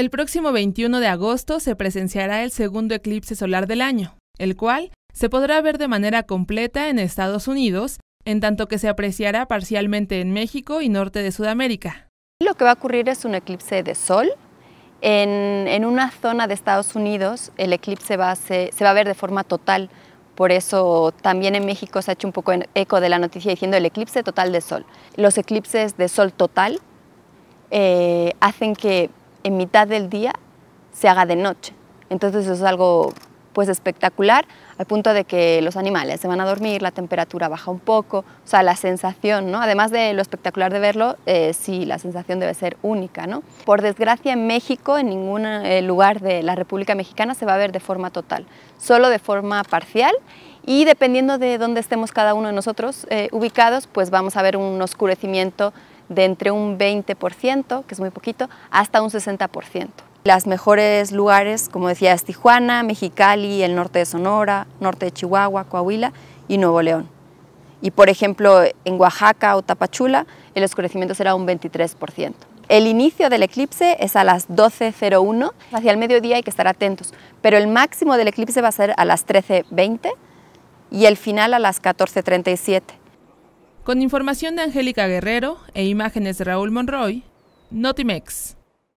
El próximo 21 de agosto se presenciará el segundo eclipse solar del año, el cual se podrá ver de manera completa en Estados Unidos, en tanto que se apreciará parcialmente en México y norte de Sudamérica. Lo que va a ocurrir es un eclipse de sol. En, una zona de Estados Unidos el eclipse se va a ver de forma total, por eso también en México se ha hecho un poco eco de la noticia diciendo el eclipse total de sol. Los eclipses de sol total eh, hacen que en mitad del día se haga de noche. Entonces eso es algo pues espectacular, al punto de que los animales se van a dormir, la temperatura baja un poco, o sea, la sensación, ¿no? Además de lo espectacular de verlo, eh, sí, la sensación debe ser única, ¿no? Por desgracia, en México, en ningún eh, lugar de la República Mexicana se va a ver de forma total, solo de forma parcial y dependiendo de dónde estemos cada uno de nosotros eh, ubicados, pues vamos a ver un oscurecimiento de entre un 20%, que es muy poquito, hasta un 60%. Las mejores lugares, como decía, es Tijuana, Mexicali, el norte de Sonora, norte de Chihuahua, Coahuila y Nuevo León. Y por ejemplo, en Oaxaca o Tapachula, el oscurecimiento será un 23%. El inicio del eclipse es a las 12.01, hacia el mediodía hay que estar atentos, pero el máximo del eclipse va a ser a las 13.20 y el final a las 14.37. Con información de Angélica Guerrero e imágenes de Raúl Monroy, Notimex.